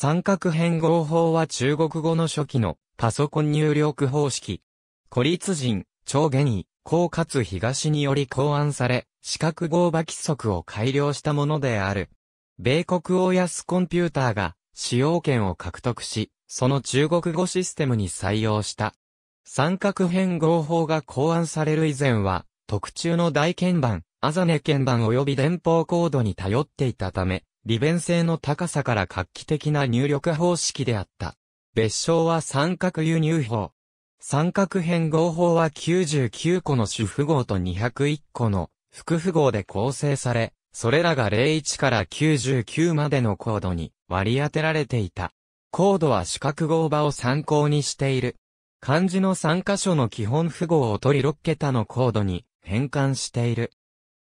三角変合法は中国語の初期のパソコン入力方式。孤立人、超原意、高かつ東により考案され、四角合馬規則を改良したものである。米国オーヤスコンピューターが使用権を獲得し、その中国語システムに採用した。三角変合法が考案される以前は、特注の大鍵盤、アザネ鍵盤及び電報コードに頼っていたため、利便性の高さから画期的な入力方式であった。別称は三角輸入法。三角変合法は99個の主符号と201個の副符号で構成され、それらが01から99までのコードに割り当てられていた。コードは四角合場を参考にしている。漢字の3箇所の基本符号を取り6桁のコードに変換している。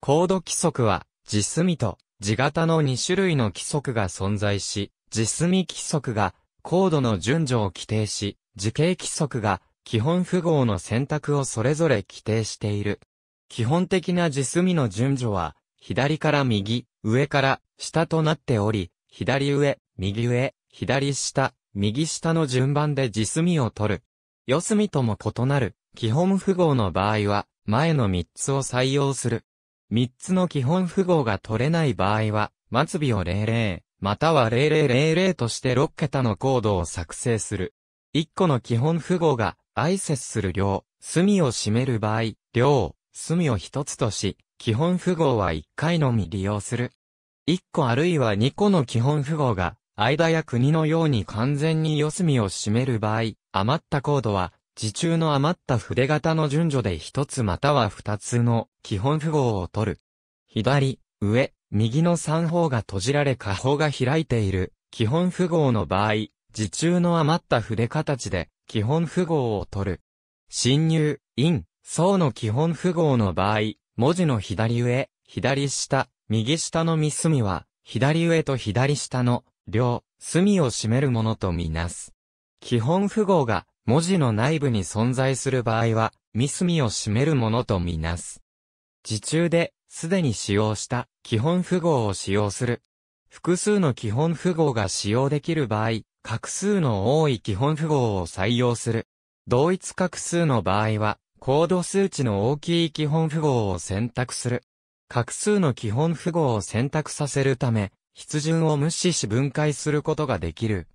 コード規則は、実みと字型の2種類の規則が存在し、字隅規則が高度の順序を規定し、時系規則が基本符号の選択をそれぞれ規定している。基本的な字隅の順序は、左から右、上から下となっており、左上、右上、左下、右下の順番で地隅を取る。四隅とも異なる、基本符号の場合は、前の3つを採用する。3つの基本符号が取れない場合は、末尾を00、または0000として6桁のコードを作成する。1個の基本符号が、挨拶する量、隅を占める場合、量、隅を1つとし、基本符号は1回のみ利用する。1個あるいは2個の基本符号が、間や国のように完全に四隅を占める場合、余ったコードは、自中の余った筆型の順序で一つまたは二つの基本符号を取る。左、上、右の三方が閉じられ下方が開いている基本符号の場合、自中の余った筆形で基本符号を取る。侵入、in、層の基本符号の場合、文字の左上、左下、右下の三隅は、左上と左下の両隅を占めるものとみなす。基本符号が文字の内部に存在する場合は、ミスミを占めるものとみなす。自中で、すでに使用した基本符号を使用する。複数の基本符号が使用できる場合、画数の多い基本符号を採用する。同一画数の場合は、コード数値の大きい基本符号を選択する。画数の基本符号を選択させるため、筆順を無視し分解することができる。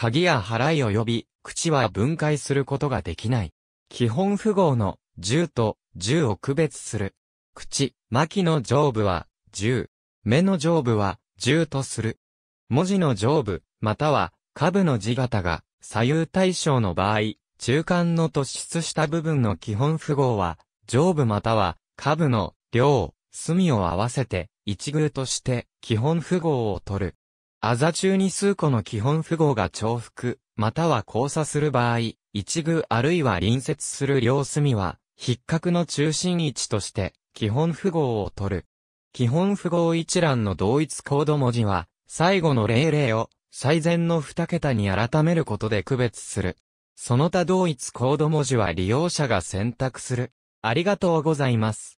鍵や払い及び、口は分解することができない。基本符号の10と10を区別する。口、巻の上部は10、目の上部は10とする。文字の上部、または下部の字型が左右対称の場合、中間の突出した部分の基本符号は、上部または下部の両、隅を合わせて一偶として基本符号を取る。あざ中に数個の基本符号が重複、または交差する場合、一具あるいは隣接する両隅は、筆格の中心位置として、基本符号を取る。基本符号一覧の同一コード文字は、最後の00を、最善の2桁に改めることで区別する。その他同一コード文字は利用者が選択する。ありがとうございます。